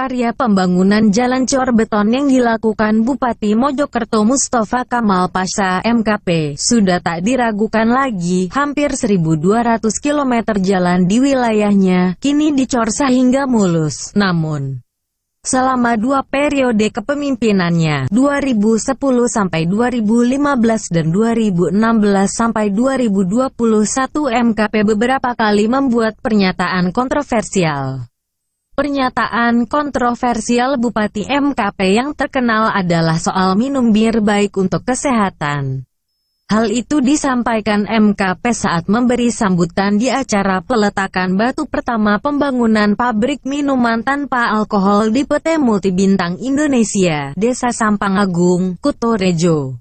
karya pembangunan jalan cor beton yang dilakukan Bupati Mojokerto Mustafa Kamal Pasha MKP sudah tak diragukan lagi. Hampir 1.200 km jalan di wilayahnya, kini dicor sehingga mulus. Namun, Selama dua periode kepemimpinannya, 2010 sampai 2015 dan 2016 sampai 2021 MKP beberapa kali membuat pernyataan kontroversial. Pernyataan kontroversial Bupati MKP yang terkenal adalah soal minum bir baik untuk kesehatan. Hal itu disampaikan MKP saat memberi sambutan di acara peletakan batu pertama pembangunan pabrik minuman tanpa alkohol di PT Multibintang Indonesia, Desa Sampang Agung, Kutorejo.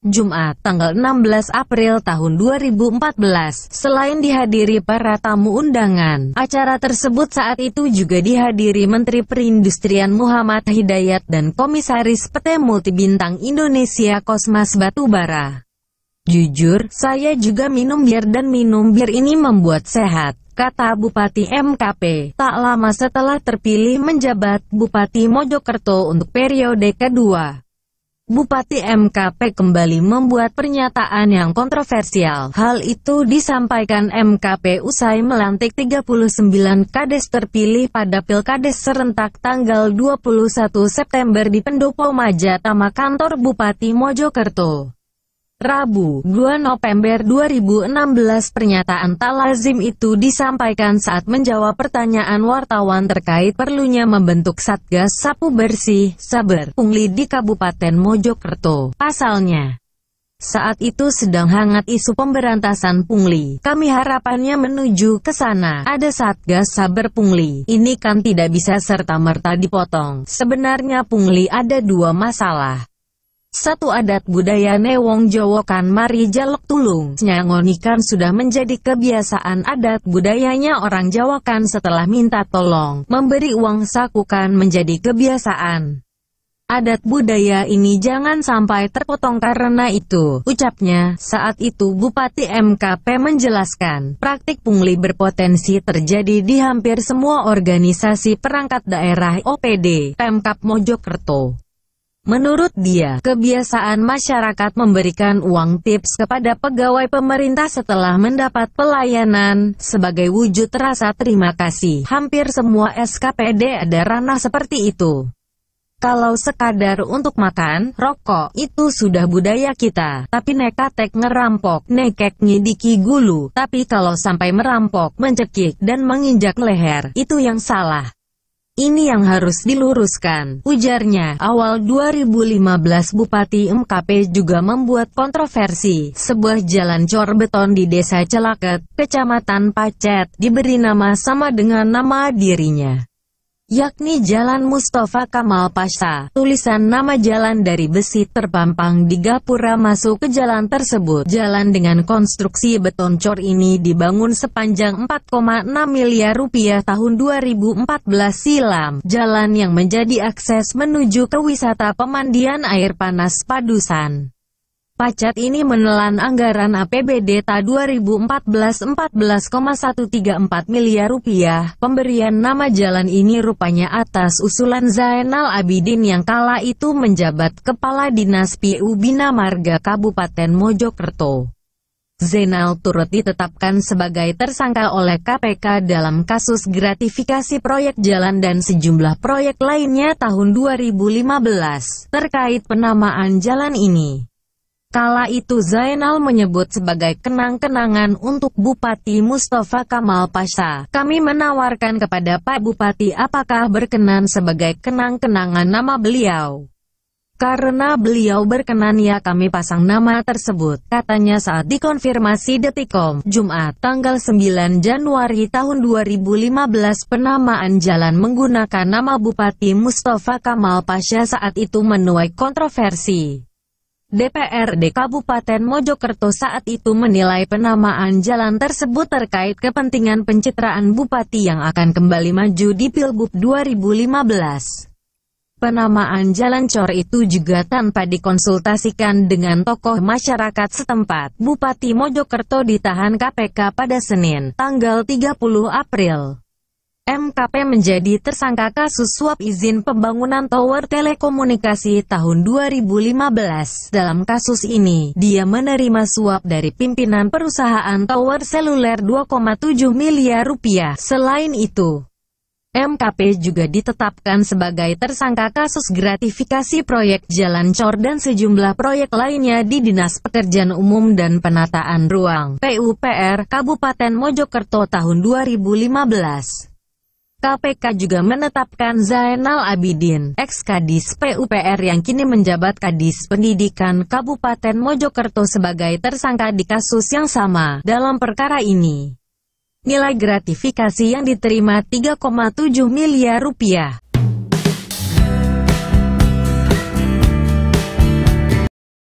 Jumat, tanggal 16 April tahun 2014. Selain dihadiri para tamu undangan, acara tersebut saat itu juga dihadiri Menteri Perindustrian Muhammad Hidayat dan Komisaris PT Multibintang Indonesia Kosmas Batubara. Jujur, saya juga minum bir dan minum bir ini membuat sehat, kata Bupati MKP. Tak lama setelah terpilih menjabat Bupati Mojokerto untuk periode kedua. Bupati MKP kembali membuat pernyataan yang kontroversial. Hal itu disampaikan MKP usai melantik 39 kades terpilih pada Pilkades serentak tanggal 21 September di Pendopo Majatama Kantor Bupati Mojokerto. Rabu 2 November 2016 pernyataan Talazim itu disampaikan saat menjawab pertanyaan wartawan terkait perlunya membentuk Satgas Sapu Bersih, Saber, Pungli di Kabupaten Mojokerto. Pasalnya, saat itu sedang hangat isu pemberantasan pungli. Kami harapannya menuju ke sana. Ada Satgas Saber Pungli. Ini kan tidak bisa serta-merta dipotong. Sebenarnya pungli ada dua masalah. Satu adat budaya Newong kan Mari Jalok Tulung Nyangonikan sudah menjadi kebiasaan adat budayanya orang Jawa kan setelah minta tolong, memberi uang sakukan menjadi kebiasaan. Adat budaya ini jangan sampai terpotong karena itu, ucapnya. Saat itu Bupati MKP menjelaskan, praktik pungli berpotensi terjadi di hampir semua organisasi perangkat daerah OPD, Pemkap Mojokerto. Menurut dia, kebiasaan masyarakat memberikan uang tips kepada pegawai pemerintah setelah mendapat pelayanan, sebagai wujud rasa terima kasih. Hampir semua SKPD ada ranah seperti itu. Kalau sekadar untuk makan, rokok, itu sudah budaya kita. Tapi nekatek ngerampok, nekek ngidiki gulu. Tapi kalau sampai merampok, mencekik, dan menginjak leher, itu yang salah. Ini yang harus diluruskan, ujarnya. Awal 2015 Bupati MKP juga membuat kontroversi. Sebuah jalan cor beton di Desa Celaket, Kecamatan Pacet, diberi nama sama dengan nama dirinya yakni Jalan Mustafa Kamal Pasha. Tulisan nama jalan dari besi terpampang di gapura masuk ke jalan tersebut. Jalan dengan konstruksi beton cor ini dibangun sepanjang 4,6 miliar rupiah tahun 2014 silam. Jalan yang menjadi akses menuju ke wisata pemandian air panas Padusan. Pacat ini menelan anggaran APBD TA 2014 14,134 miliar rupiah. Pemberian nama jalan ini rupanya atas usulan Zainal Abidin yang kala itu menjabat Kepala Dinas PU Bina Marga Kabupaten Mojokerto. Zainal turut ditetapkan sebagai tersangka oleh KPK dalam kasus gratifikasi proyek jalan dan sejumlah proyek lainnya tahun 2015 terkait penamaan jalan ini. Kala itu Zainal menyebut sebagai kenang-kenangan untuk Bupati Mustafa Kamal Pasha. Kami menawarkan kepada Pak Bupati apakah berkenan sebagai kenang-kenangan nama beliau. Karena beliau berkenan ya kami pasang nama tersebut, katanya saat dikonfirmasi Detikom, Jumat, tanggal 9 Januari tahun 2015 penamaan jalan menggunakan nama Bupati Mustafa Kamal Pasha saat itu menuai kontroversi. DPRD Kabupaten Mojokerto saat itu menilai penamaan jalan tersebut terkait kepentingan pencitraan bupati yang akan kembali maju di Pilgub 2015. Penamaan jalan cor itu juga tanpa dikonsultasikan dengan tokoh masyarakat setempat. Bupati Mojokerto ditahan KPK pada Senin, tanggal 30 April. MKP menjadi tersangka kasus suap izin pembangunan tower telekomunikasi tahun 2015. Dalam kasus ini, dia menerima suap dari pimpinan perusahaan tower seluler 2,7 miliar rupiah. Selain itu, MKP juga ditetapkan sebagai tersangka kasus gratifikasi proyek Jalan Cor dan sejumlah proyek lainnya di Dinas Pekerjaan Umum dan Penataan Ruang, PUPR, Kabupaten Mojokerto tahun 2015. KPK juga menetapkan Zainal Abidin, ex-Kadis PUPR yang kini menjabat Kadis Pendidikan Kabupaten Mojokerto sebagai tersangka di kasus yang sama dalam perkara ini. Nilai gratifikasi yang diterima 3,7 miliar rupiah.